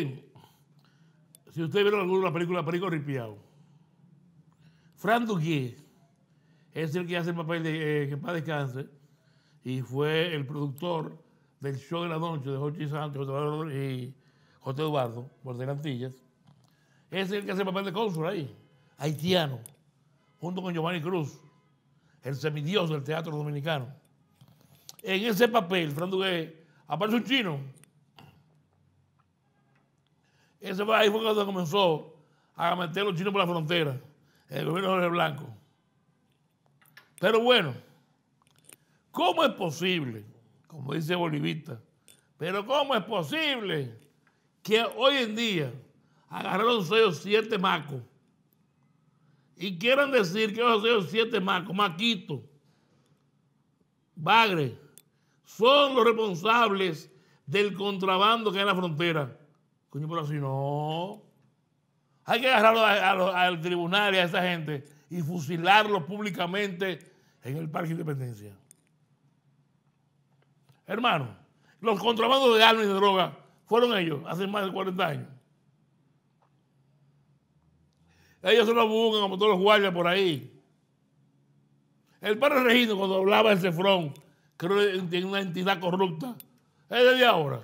Si ustedes vieron alguna película Perico Ripiao, Fran Duque es el que hace el papel de eh, que Cáncer y fue el productor del show de la noche de Jorge Santos y José Eduardo, por Antillas. Es el que hace el papel de cónsul ahí, haitiano, junto con Giovanni Cruz, el semidioso del teatro dominicano. En ese papel, Fran Duque aparece un chino ese fue, ahí fue cuando comenzó a meter los chinos por la frontera, el gobierno de Jorge Blanco. Pero bueno, ¿cómo es posible, como dice Bolivista, pero cómo es posible que hoy en día agarraron sellos siete macos y quieran decir que los sellos siete macos, maquito, bagre, son los responsables del contrabando que hay en la frontera? Coño, pero no. Hay que agarrarlo al tribunal y a esa gente y fusilarlo públicamente en el Parque Independencia. Hermano, los contrabandos de armas y de drogas fueron ellos hace más de 40 años. Ellos se lo buscan como todos los guardias por ahí. El padre Regino, cuando hablaba del Cefrón, creo que tiene una entidad corrupta, es de ahora.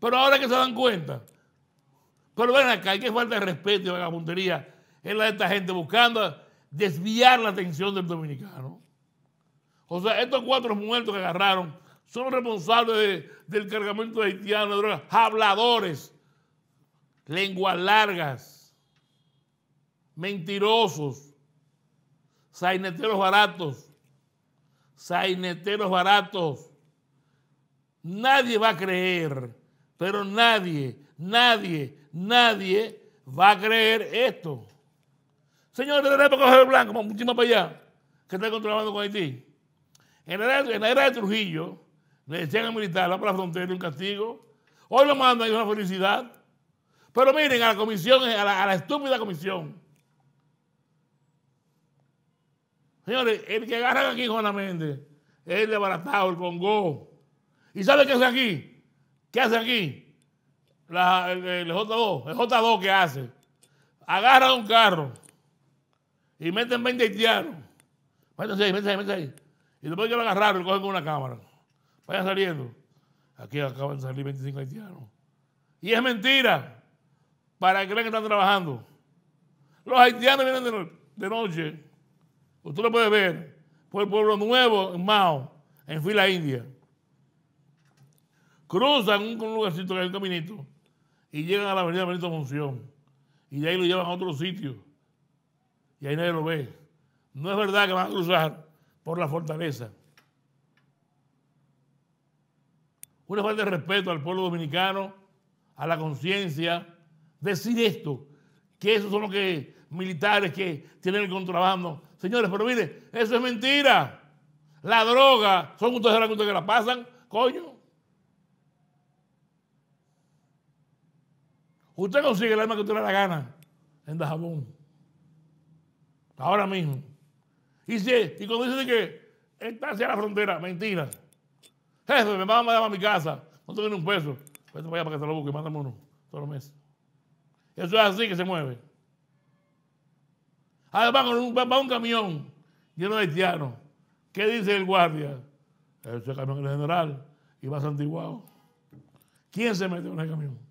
Pero ahora que se dan cuenta. Pero ven acá, hay que falta de respeto y puntería, es la de esta gente buscando desviar la atención del dominicano. O sea, estos cuatro muertos que agarraron son responsables del cargamento de haitiano de habladores, lenguas largas, mentirosos, saineteros baratos, saineteros baratos. Nadie va a creer pero nadie, nadie, nadie va a creer esto. Señores, de que coger el blanco, muchísimo para allá, que está controlando con Haití. En la, era, de Trujillo, le decían al militar, va para la frontera, un castigo. Hoy lo mandan y una felicidad. Pero miren, a la comisión, a la, estúpida comisión. Señores, el que agarran aquí Juana es el de Baratado, el Congo. ¿Y sabe qué es aquí? ¿Qué hace aquí? La, el, J2, el J2 que hace. Agarra un carro y meten 20 haitianos. Métanse ahí, métanse ahí, métanse ahí. Y después que lo agarraron, lo cogen con una cámara. Vayan saliendo. Aquí acaban de salir 25 haitianos. Y es mentira. Para que crean que están trabajando. Los haitianos vienen de, de noche. Usted lo puede ver. Por el pueblo nuevo en Mao, en fila india cruzan un, lugarcito que hay un caminito y llegan a la avenida Benito Función. Y de ahí lo llevan a otro sitio. Y ahí nadie lo ve. No es verdad que van a cruzar por la fortaleza. Una falta de respeto al pueblo dominicano, a la conciencia. Decir esto, que esos son los que, militares que tienen el contrabando. Señores, pero mire, eso es mentira. La droga, son ustedes las que la pasan, coño. Usted consigue el arma que usted le da la gana en Dajabón. Ahora mismo. Y, y cuando dice que está hacia la frontera, mentira. Jefe, me van a mandar a mi casa. No tengo ni un peso. Vete para allá para que te lo busque, mándame uno todos los meses. Eso es así que se mueve. ah va un camión lleno de haitianos. ¿Qué dice el guardia? Ese camión es el general y va a Santiguao. ¿Quién se mete en el camión?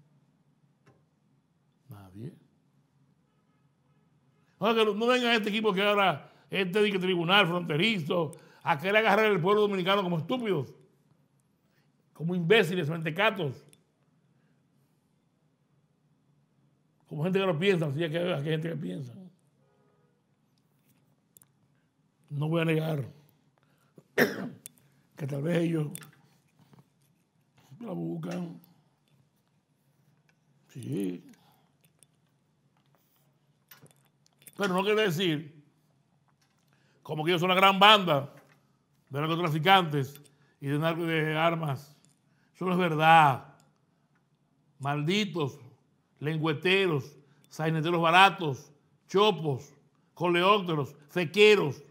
No, que no este equipo que ahora, este de tribunal fronterizo, a querer agarrar el pueblo dominicano como estúpidos, como imbéciles, mentecatos, como gente que no piensa, así que hay gente que piensa. No voy a negar que tal vez ellos la buscan. Sí, Pero no quiere decir, como que ellos son una gran banda de narcotraficantes y de, armas. Eso no es verdad. Malditos, lengüeteros, saineteros baratos, chopos, coleópteros, fequeros.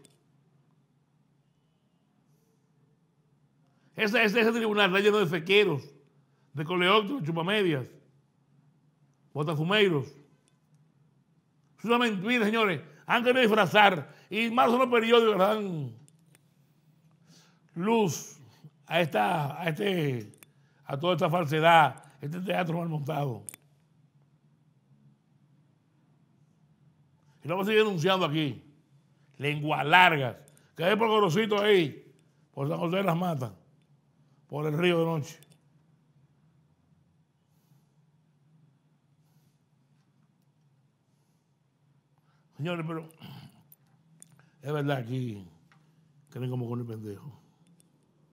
Ese, ese, ese, tribunal está lleno de fequeros, de coleópteros, chupamedias, botafumeiros. Es una mentira, señores. Han querido disfrazar. Y más los periódicos le dan luz a, esta, este, a toda esta falsedad, este teatro mal montado. Y lo vamos a denunciando aquí. Lengua largas. Que hay por Gorosito ahí, por San José de las Matas, por el río de noche. Señores, pero es verdad aquí creen como con el pendejo.